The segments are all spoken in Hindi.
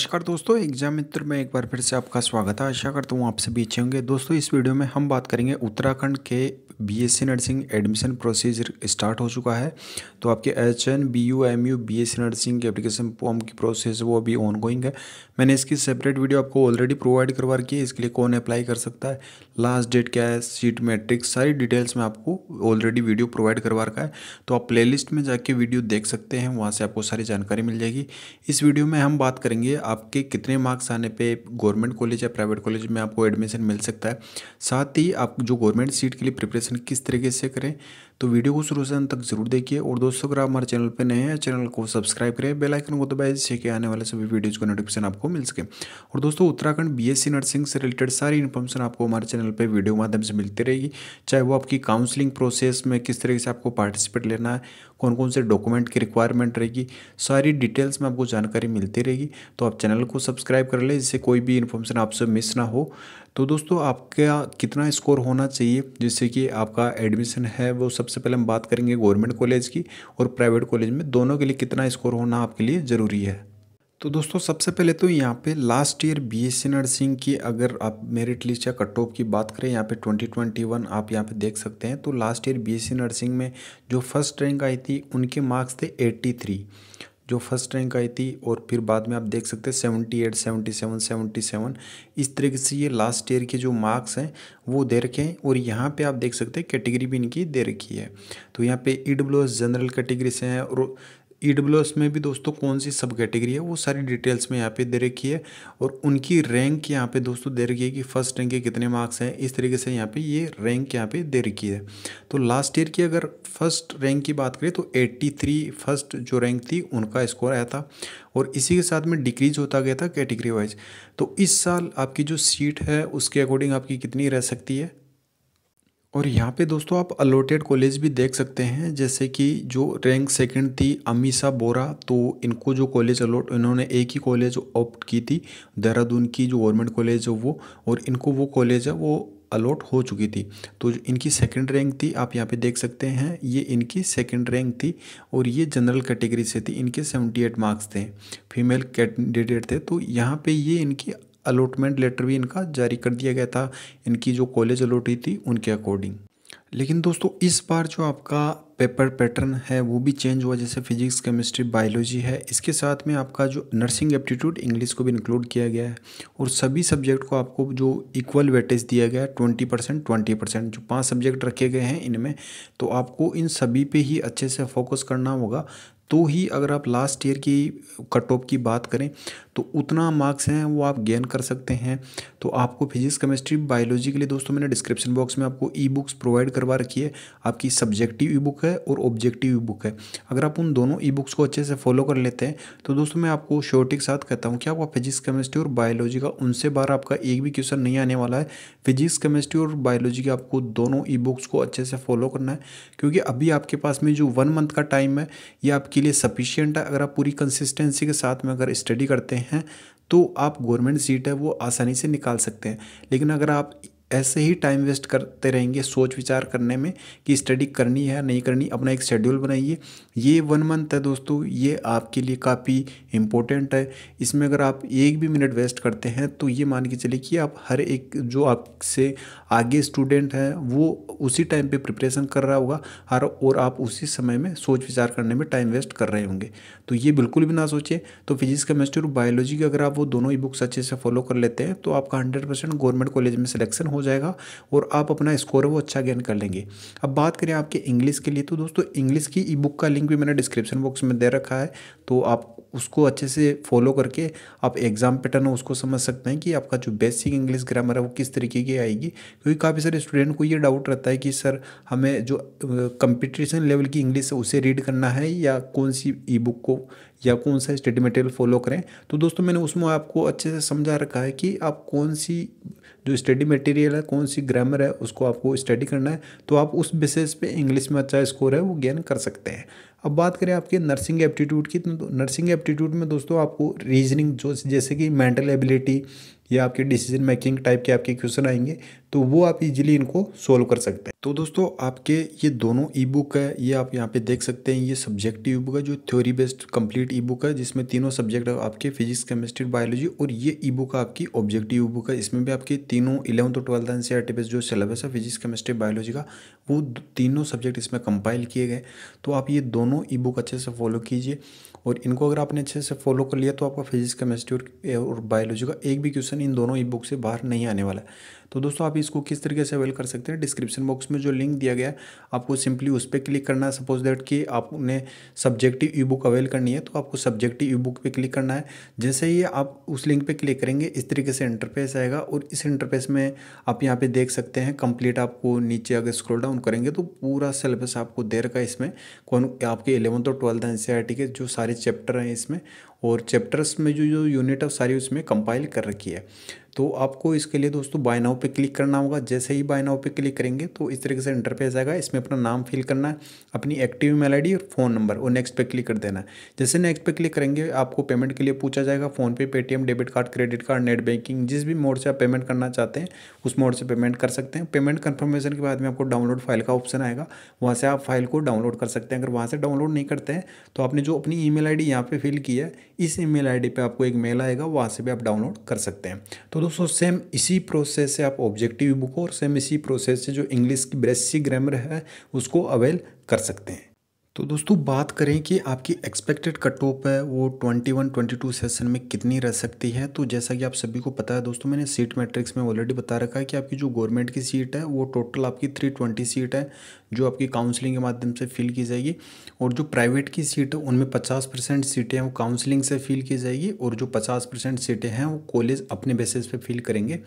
नमस्कार दोस्तों एग्जाम मित्र में एक बार फिर से आपका स्वागत है आशा करता हूँ आप सभी अच्छे होंगे दोस्तों इस वीडियो में हम बात करेंगे उत्तराखंड के BSc nursing admission procedure start हो चुका है तो आपके H N B U M U B S C nursing के एप्लीकेशन फॉर्म की प्रोसेस वो अभी ऑन गोइंग है मैंने इसकी सेपरेट वीडियो आपको ऑलरेडी प्रोवाइड करवा रखी है इसके लिए कौन अप्लाई कर सकता है लास्ट डेट क्या है सीट मैट्रिक्स सारी डिटेल्स में आपको ऑलरेडी वीडियो प्रोवाइड करवा रखा है तो आप लिस्ट में जाके वीडियो देख सकते हैं वहाँ से आपको सारी जानकारी मिल जाएगी इस वीडियो में हम बात करेंगे आपके कितने मार्क्स आने पर गवर्नमेंट कॉलेज या प्राइवेट कॉलेज में आपको एडमिशन मिल सकता है साथ ही आप जो गवर्नमेंट सीट के लिए प्रिपरेशन ऑपरेशन किस तरीके से करें तो वीडियो को शुरू से अंत तक जरूर देखिए और दोस्तों अगर आप हमारे चैनल पर नए हैं चैनल को सब्सक्राइब करें बेल आइकन को दबाएं जिससे कि आने वाले सभी वीडियोज़ का नोटिफिकेशन आपको मिल सके और दोस्तों उत्तराखंड बीएससी नर्सिंग से रिलेटेड सारी इन्फॉर्मेशन आपको हमारे चैनल पर वीडियो माध्यम से मिलती रहेगी चाहे वो आपकी काउंसिलिंग प्रोसेस में किस तरीके से आपको पार्टिसिपेट लेना है कौन कौन से डॉक्यूमेंट की रिक्वायरमेंट रहेगी सारी डिटेल्स में आपको जानकारी मिलती रहेगी तो आप चैनल को सब्सक्राइब कर लें जिससे कोई भी इन्फॉर्मेशन आपसे मिस ना हो तो दोस्तों आपका कितना स्कोर होना चाहिए जिससे कि आपका एडमिशन है वो सब सबसे पहले हम बात करेंगे गवर्नमेंट कॉलेज की और प्राइवेट कॉलेज में दोनों के लिए कितना स्कोर होना आपके लिए ज़रूरी है तो दोस्तों सबसे पहले तो यहाँ पे लास्ट ईयर बीएससी नर्सिंग की अगर आप मेरिट लिस्ट या कट ऑफ की बात करें यहाँ पे 2021 आप यहाँ पे देख सकते हैं तो लास्ट ईयर बीएससी नर्सिंग में जो फर्स्ट रैंक आई थी उनके मार्क्स थे 83 जो फर्स्ट रैंक आई थी और फिर बाद में आप देख सकते हैं seventy eight seventy seven seventy seven इस तरीके से ये लास्ट ईयर के जो मार्क्स हैं वो दे रखे हैं और यहाँ पे आप देख सकते हैं कैटेगरी भी इनकी दे रखी है तो यहाँ पे ई जनरल कैटेगरी से हैं और ई e में भी दोस्तों कौन सी सब कैटेगरी है वो सारी डिटेल्स में यहाँ पे दे रखी है और उनकी रैंक यहाँ पे दोस्तों दे रखी है कि फर्स्ट रैंक के कितने मार्क्स हैं इस तरीके से यहाँ पे ये रैंक यहाँ पे दे रखी है तो लास्ट ईयर की अगर फर्स्ट रैंक की बात करें तो 83 फर्स्ट जो रैंक थी उनका स्कोर आया था और इसी के साथ में डिक्रीज होता गया था कैटेगरी वाइज तो इस साल आपकी जो सीट है उसके अकॉर्डिंग आपकी कितनी रह सकती है और यहाँ पे दोस्तों आप अलोटेड कॉलेज भी देख सकते हैं जैसे कि जो रैंक सेकंड थी अमीसा बोरा तो इनको जो कॉलेज अलोट इन्होंने एक ही कॉलेज ऑप्ट की थी देहरादून की जो गवर्नमेंट कॉलेज है वो और इनको वो कॉलेज है वो अलॉट हो चुकी थी तो इनकी सेकंड रैंक थी आप यहाँ पे देख सकते हैं ये इनकी सेकंड रैंक थी और ये जनरल कैटेगरी से थी इनके सेवेंटी एट मार्क्स थे फीमेल कैंडिडेट थे तो यहाँ पे ये इनकी अलॉटमेंट लेटर भी इनका जारी कर दिया गया था इनकी जो कॉलेज अलॉट हुई थी उनके अकॉर्डिंग लेकिन दोस्तों इस बार जो आपका पेपर पैटर्न है वो भी चेंज हुआ जैसे फिजिक्स केमिस्ट्री बायोलॉजी है इसके साथ में आपका जो नर्सिंग एप्टीट्यूड इंग्लिश को भी इंक्लूड किया गया है और सभी सब्जेक्ट को आपको जो इक्वल वेटेज दिया गया है ट्वेंटी परसेंट ट्वेंटी परसेंट जो पांच सब्जेक्ट रखे गए हैं इनमें तो आपको इन सभी पे ही अच्छे से फोकस करना होगा तो ही अगर आप लास्ट ईयर की कट ऑफ की बात करें तो उतना मार्क्स हैं वो आप गेन कर सकते हैं तो आपको फिजिक्स केमिस्ट्री बायोलॉजी के लिए दोस्तों मैंने डिस्क्रिप्शन बॉक्स में आपको ई बुक्स प्रोवाइड करवा रखी है आपकी सब्जेक्टिव ई बुक है और ऑब्जेक्टिव ई बुक है अगर आप उन दोनों ई बुक्स को अच्छे से फॉलो कर लेते हैं तो दोस्तों मैं आपको श्योरिटी के साथ कहता हूँ कि आपका फिजिक्स केमिस्ट्री और बायोलॉजी का उनसे बार आपका एक भी क्वेश्चन नहीं आने वाला है फिजिक्स केमिस्ट्री और बायोलॉजी के आपको दोनों ई बुक्स को अच्छे से फॉलो करना है क्योंकि अभी आपके पास में जो वन मंथ का टाइम है ये आपकी आपके लिए सफिशियंट है अगर आप पूरी कंसिस्टेंसी के साथ में अगर स्टडी करते हैं तो आप गवर्नमेंट सीट है वो आसानी से निकाल सकते हैं लेकिन अगर आप ऐसे ही टाइम वेस्ट करते रहेंगे सोच विचार करने में कि स्टडी करनी है नहीं करनी अपना एक शेड्यूल बनाइए ये वन मंथ है दोस्तों ये आपके लिए काफ़ी इम्पोर्टेंट है इसमें अगर आप एक भी मिनट वेस्ट करते हैं तो ये मान के चलिए कि आप हर एक जो आपसे आगे स्टूडेंट हैं वो उसी टाइम पे प्रिपरेशन कर रहा होगा हर और आप उसी समय में सोच विचार करने में टाइम वेस्ट कर रहे होंगे तो ये बिल्कुल भी ना सोचें तो फिजिक्स केमिस्ट्री और बायोलॉजी की अगर आप वो दोनों ई बुक्स अच्छे से फॉलो कर लेते हैं तो आपका हंड्रेड गवर्नमेंट कॉलेज में सिलेक्शन हो हो जाएगा और आप अपना स्कोर वो अच्छा गेन कर लेंगे अब बात करें आपके इंग्लिश के लिए तो दोस्तों इंग्लिश की ई बुक का लिंक भी मैंने डिस्क्रिप्शन बॉक्स में दे रखा है तो आप उसको अच्छे से फॉलो करके आप एग्ज़ाम पैटर्न उसको समझ सकते हैं कि आपका जो बेसिक इंग्लिश ग्रामर है वो किस तरीके की आएगी क्योंकि काफ़ी सारे स्टूडेंट को ये डाउट रहता है कि सर हमें जो कंपटीशन लेवल की इंग्लिश है उसे रीड करना है या कौन सी ई बुक को या कौन सा स्टडी मटेरियल फॉलो करें तो दोस्तों मैंने उसमें आपको अच्छे से समझा रखा है कि आप कौन सी जो स्टडी मटेरियल है कौन सी ग्रामर है उसको आपको स्टडी करना है तो आप उस बेसिस पे इंग्लिश में अच्छा स्कोर है वो गेन कर सकते हैं अब बात करें आपके नर्सिंग एप्टीट्यूड की तो नर्सिंग एप्टीट्यूड में दोस्तों आपको रीजनिंग जो जैसे कि मेंटल एबिलिटी या आपके डिसीजन मेकिंग टाइप के आपके क्वेश्चन आएंगे तो वो आप इजीली इनको सोल्व कर सकते हैं तो दोस्तों आपके ये दोनों ई बुक है ये आप यहाँ पे देख सकते हैं ये सब्जेक्टिव ई बुक है जो theory based complete e book है जिसमें तीनों सब्जेक्ट आपके फिजिक्स केमिस्ट्री बायोलॉजी और ये ई बुक आपकी ऑब्जेक्टिव ई बुक है इसमें भी आपके तीनों इलेवंथ और ट्वेल्थ एन सी बेस्ड जो सिलेबस है फिजिक्स केमिस्ट्री बायोलॉजी का वो तीनों सब्जेक्ट इसमें कंपाइल किए गए तो आप ये दोनों ई बुक अच्छे से फॉलो कीजिए और इनको अगर आपने अच्छे से फॉलो कर लिया तो आपका फिजिक्स केमिस्ट्री और बायोलॉजी का एक भी क्वेश्चन इन दोनों ई बुक से बाहर नहीं आने वाला है तो दोस्तों आप इसको किस तरीके से अवेल कर सकते हैं डिस्क्रिप्शन बॉक्स में जो लिंक दिया गया है आपको सिंपली उस पर क्लिक करना है सपोज दैट कि आपने सब्जेक्टिव ई बुक अवेल करनी है तो आपको सब्जेक्टिव ई बुक पर क्लिक करना है जैसे ही आप उस लिंक पर क्लिक करेंगे इस तरीके से इंटरफेस आएगा और इस इंटरफेस में आप यहाँ पर देख सकते हैं कंप्लीट आपको नीचे अगर स्क्रोल डाउन करेंगे तो पूरा सिलेबस आपको दे रखा है इसमें कौन आपके इलेवंथ और ट्वेल्थ एन के जो सारे चैप्टर हैं इसमें और चैप्टर्स में जो जो यूनिट है सारी उसमें कंपाइल कर रखी है तो आपको इसके लिए दोस्तों बाय नाउ पे क्लिक करना होगा जैसे ही बाय नाउ पे क्लिक करेंगे तो इस तरीके से इंटरफेस आएगा इसमें अपना नाम फिल करना अपनी एक्टिव मेल आई और फ़ोन नंबर और नेक्स्ट पे क्लिक कर देना जैसे नेक्स्ट पे क्लिक करेंगे आपको पेमेंट के लिए पूछा जाएगा फोन पे Paytm debit card credit card net banking जिस भी मोड से आप पेमेंट करना चाहते हैं उस मोड से पेमेंट कर सकते हैं पेमेंट कन्फर्मेशन के बाद में आपको डाउनलोड फाइल का ऑप्शन आएगा वहाँ से आप फाइल को डाउनलोड कर सकते हैं अगर वहाँ से डाउनलोड नहीं करते हैं तो आपने जो अपनी ई मेल आई डी यहाँ पर फिल की है इस ई मेल आई डी पर आपको एक मेल आएगा वहाँ से भी आप डाउनलोड कर सकते हैं तो दोस्तों सेम इसी प्रोसेस से आप ऑब्जेक्टिव बुक और सेम इसी प्रोसेस से जो इंग्लिश की ब्रेसी ग्रामर है उसको अवेल कर सकते हैं तो दोस्तों बात करें कि आपकी एक्सपेक्टेड कट ऑफ है वो 21 22 सेशन में कितनी रह सकती है तो जैसा कि आप सभी को पता है दोस्तों मैंने सीट मैट्रिक्स में ऑलरेडी बता रखा है कि आपकी जो गवर्नमेंट की सीट है वो टोटल आपकी 320 सीट है जो आपकी काउंसलिंग के माध्यम से फिल की जाएगी और जो प्राइवेट की सीट है उनमें पचास परसेंट सीटें वो काउंसलिंग से फिल की जाएगी और जो पचास परसेंट सीटें हैं वो कॉलेज अपने बेसिस पे फिल करेंगे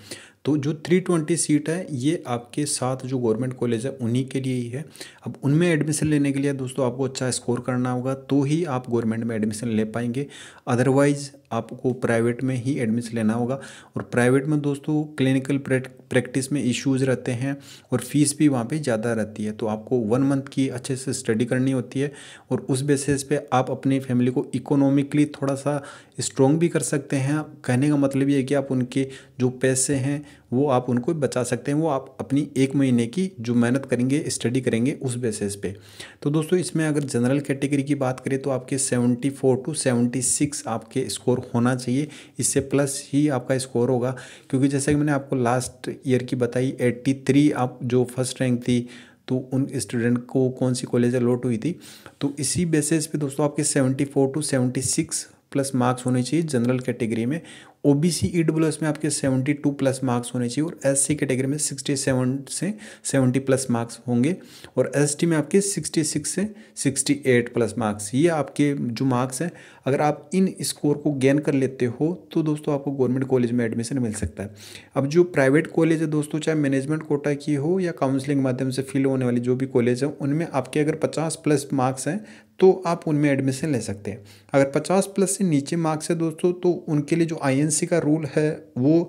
तो जो थ्री ट्वेंटी सीट है ये आपके साथ जो गवर्नमेंट कॉलेज है उन्हीं के लिए ही है अब उनमें एडमिशन लेने के लिए दोस्तों आपको अच्छा स्कोर करना होगा तो ही आप गवर्नमेंट में एडमिशन ले पाएंगे अदरवाइज़ आपको प्राइवेट में ही एडमिशन लेना होगा और प्राइवेट में दोस्तों क्लिनिकल प्रैक्टिस में इश्यूज रहते हैं और फीस भी वहाँ पे ज़्यादा रहती है तो आपको वन मंथ की अच्छे से स्टडी करनी होती है और उस बेसिस पे आप अपनी फैमिली को इकोनॉमिकली थोड़ा सा स्ट्रॉन्ग भी कर सकते हैं कहने का मतलब ये है कि आप उनके जो पैसे हैं वो आप उनको बचा सकते हैं वो आप अपनी एक महीने की जो मेहनत करेंगे स्टडी करेंगे उस बेसिस पे तो दोस्तों इसमें अगर जनरल कैटेगरी की बात करें तो आपके 74 टू 76 आपके स्कोर होना चाहिए इससे प्लस ही आपका स्कोर होगा क्योंकि जैसे कि मैंने आपको लास्ट ईयर की बताई 83 आप जो फर्स्ट रैंक थी तो उन स्टूडेंट को कौन सी कॉलेज अलॉट हुई थी तो इसी बेसिस पे दोस्तों आपके 74 टू 76 प्लस मार्क्स होने चाहिए जनरल कैटेगरी में O B C E W S में आपके सेवेंटी टू प्लस मार्क्स होने चाहिए और एस सी कैटेगरी में सिक्सटी सेवन से सेवेंटी प्लस मार्क्स होंगे और एस टी में आपके सिक्सटी सिक्स से सिक्सटी एट प्लस मार्क्स ये आपके जो मार्क्स हैं अगर आप इन स्कोर को गेन कर लेते हो तो दोस्तों आपको गवर्नमेंट कॉलेज में एडमिशन मिल सकता है अब जो प्राइवेट कॉलेज है दोस्तों चाहे मैनेजमेंट कोटा की हो या काउंसलिंग माध्यम से फिल होने वाली जो भी कॉलेज है उनमें आपके अगर पचास प्लस मार्क्स हैं तो आप उनमें एडमिशन ले सकते हैं अगर 50 प्लस से नीचे मार्क्स है दोस्तों तो उनके लिए जो आईएनसी का रूल है वो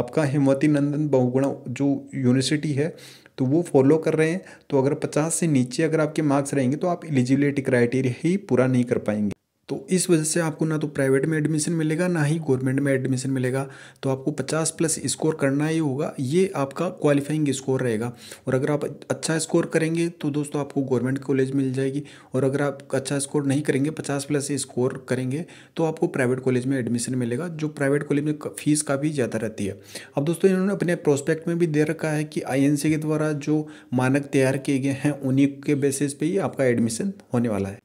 आपका हिमवती नंदन बहुगुणा जो यूनिवर्सिटी है तो वो फॉलो कर रहे हैं तो अगर 50 से नीचे अगर आपके मार्क्स रहेंगे तो आप एलिजिबिलिटी क्राइटेरिया ही पूरा नहीं कर पाएंगे तो इस वजह से आपको ना तो प्राइवेट में एडमिशन मिलेगा ना ही गवर्नमेंट में एडमिशन मिलेगा तो आपको 50 प्लस स्कोर करना ही होगा ये आपका क्वालिफाइंग स्कोर रहेगा और अगर आप अच्छा स्कोर करेंगे तो दोस्तों आपको गवर्नमेंट कॉलेज मिल जाएगी और अगर आप अच्छा स्कोर नहीं करेंगे पचास प्लस स्कोर करेंगे तो आपको प्राइवेट कॉलेज में एडमिशन मिलेगा जो प्राइवेट कॉलेज में फीस काफ़ी ज़्यादा रहती है अब दोस्तों इन्होंने अपने प्रोस्पेक्ट में भी दे रखा है कि आई के द्वारा जो मानक तैयार किए गए हैं उन्हीं के बेसिस पर ही आपका एडमिशन होने वाला है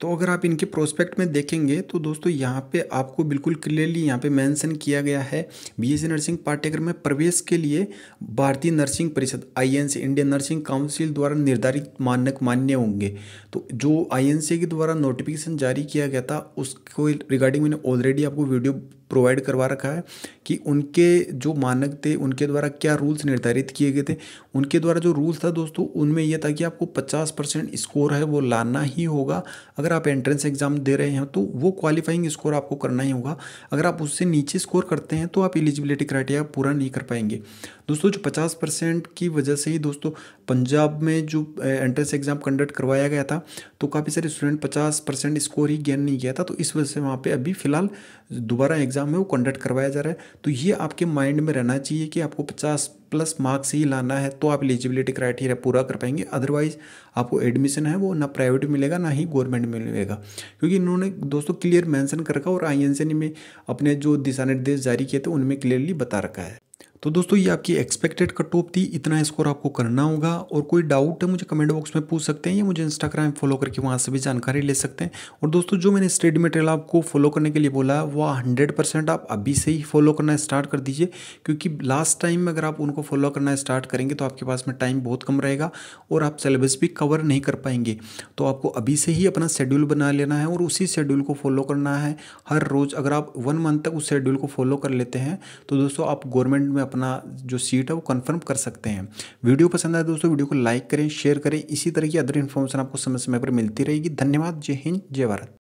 तो अगर आप इनके प्रोस्पेक्ट में देखेंगे तो दोस्तों यहाँ पे आपको बिल्कुल क्लियरली यहाँ पे मेंशन किया गया है बीएससी नर्सिंग पाठ्यक्रम में प्रवेश के लिए भारतीय नर्सिंग परिषद आईएनसी इंडियन नर्सिंग काउंसिल द्वारा निर्धारित मानक मान्य होंगे तो जो आईएनसी के द्वारा नोटिफिकेशन जारी किया गया था उसको रिगार्डिंग मैंने ऑलरेडी आपको वीडियो प्रोवाइड करवा रखा है कि उनके जो मानक थे उनके द्वारा क्या रूल्स निर्धारित किए गए थे उनके द्वारा जो रूल्स था दोस्तों उनमें यह था कि आपको 50 परसेंट स्कोर है वो लाना ही होगा अगर आप एंट्रेंस एग्ज़ाम दे रहे हैं तो वो क्वालिफाइंग स्कोर आपको करना ही होगा अगर आप उससे नीचे स्कोर करते हैं तो आप एलिजिबिलिटी क्राइटेरिया पूरा नहीं कर पाएंगे दोस्तों जो पचास परसेंट की वजह से ही दोस्तों पंजाब में जो एंट्रेंस एग्ज़ाम कंडक्ट करवाया गया था तो काफ़ी सारे स्टूडेंट पचास परसेंट स्कोर ही गेन नहीं किया था तो इस वजह से वहाँ पर अभी फ़िलहाल दोबारा एग्ज़ाम है वो कंडक्ट करवाया जा रहा है तो ये आपके माइंड में रहना चाहिए कि आपको पचास प्लस मार्क्स ही लाना है तो आप एलिजिबिलिटी क्राइटेरिया पूरा कर पाएंगे अदरवाइज़ आपको एडमिशन है वो ना प्राइवेट मिलेगा ना ही गवर्नमेंट में मिलेगा क्योंकि इन्होंने दोस्तों क्लियर मेंशन कर रखा और आई में अपने जो दिशा निर्देश जारी किए थे उनमें क्लियरली बता रखा है तो दोस्तों ये आपकी एक्सपेक्टेड कट ऑफ थी इतना स्कोर आपको करना होगा और कोई डाउट है मुझे कमेंट बॉक्स में पूछ सकते हैं या मुझे इंस्टाग्राम फॉलो करके वहाँ से भी जानकारी ले सकते हैं और दोस्तों जो मैंने स्टडी मटेरियल आपको फॉलो करने के लिए बोला है वह हंड्रेड परसेंट आप अभी से ही फॉलो करना स्टार्ट कर दीजिए क्योंकि लास्ट टाइम में अगर आप उनको फॉलो करना स्टार्ट करेंगे तो आपके पास में टाइम बहुत कम रहेगा और आप सिलेबस भी कवर नहीं कर पाएंगे तो आपको अभी से ही अपना शेड्यूल बना लेना है और उसी शेड्यूल को फॉलो करना है हर रोज़ अगर आप वन मंथ तक उस शेड्यूल को फॉलो कर लेते हैं तो दोस्तों आप गवर्नमेंट में अपना जो सीट है वो कन्फर्म कर सकते हैं वीडियो पसंद आए दोस्तों वीडियो को लाइक करें शेयर करें इसी तरह की अदर इन्फॉर्मेशन आपको समय समय पर मिलती रहेगी धन्यवाद जय हिंद जय भारत